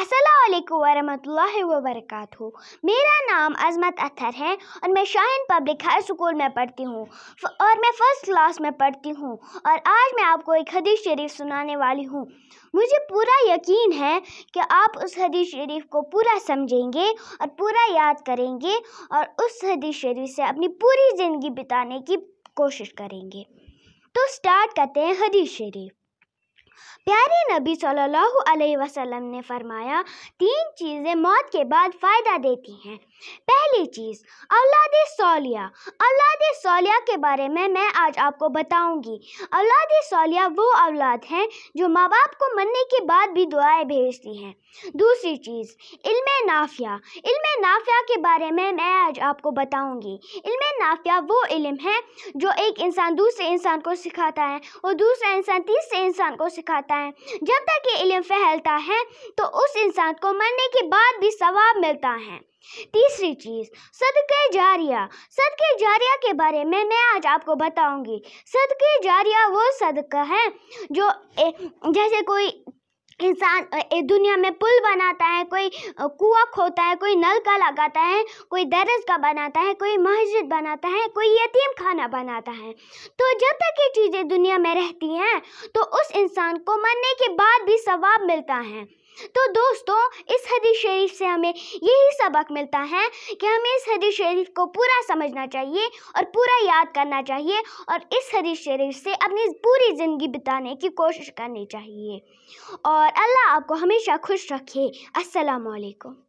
असलकम वरहमल वबरक मेरा नाम अजमत अतर है और मैं शाहिन पब्लिक हाई स्कूल में पढ़ती हूँ और मैं फ़र्स्ट क्लास में पढ़ती हूँ और आज मैं आपको एक हदीस शरीफ सुनाने वाली हूँ मुझे पूरा यकीन है कि आप उस हदीस शरीफ को पूरा समझेंगे और पूरा याद करेंगे और उस हदीस शरीफ से अपनी पूरी ज़िंदगी बिताने की कोशिश करेंगे तो स्टार्ट करते हैं हदीस शरीफ प्यारे नबी सल्लल्लाहु अलैहि वसल्लम ने फरमाया तीन चीज़ें मौत के बाद फ़ायदा देती हैं पहली चीज़ औलाद सौलिया औलाद सौलिया के बारे में मैं आज आपको बताऊंगी औलाद सौलिया वो औलाद हैं जो माँ बाप को मरने के बाद भी दुआएं भेजती हैं दूसरी चीज़ इल्म नाफिया इल्म नाफिया के बारे में मैं आज आपको बताऊँगी इल्म नाफिया वो इलम है जो एक इंसान दूसरे इंसान को सिखाता है और दूसरा इंसान तीसरे इंसान को सिखाता है जब तक ये इलम फैलता है तो उस इंसान को मरने के बाद भी सवाब मिलता है तीसरी चीज़ सदके जारिया सदके जारिया के बारे में मैं आज आपको बताऊंगी सदके जारिया वो सदका है जो ए, जैसे कोई इंसान दुनिया में पुल बनाता है कोई कुआ खोता है कोई नल का लगाता है कोई दरस का बनाता है कोई मस्जिद बनाता है कोई यतीम खाना बनाता है तो जब तक ये चीज़ें दुनिया में रहती हैं तो उस इंसान को मरने के बाद भी सवाब मिलता है तो दोस्तों इस हदीस शरीफ से हमें यही सबक मिलता है कि हमें इस हदीस शरीफ को पूरा समझना चाहिए और पूरा याद करना चाहिए और इस हदीस शरीफ से अपनी पूरी ज़िंदगी बिताने की कोशिश करनी चाहिए और और अल्लाह आपको हमेशा खुश रखे अस्सलाम वालेकुम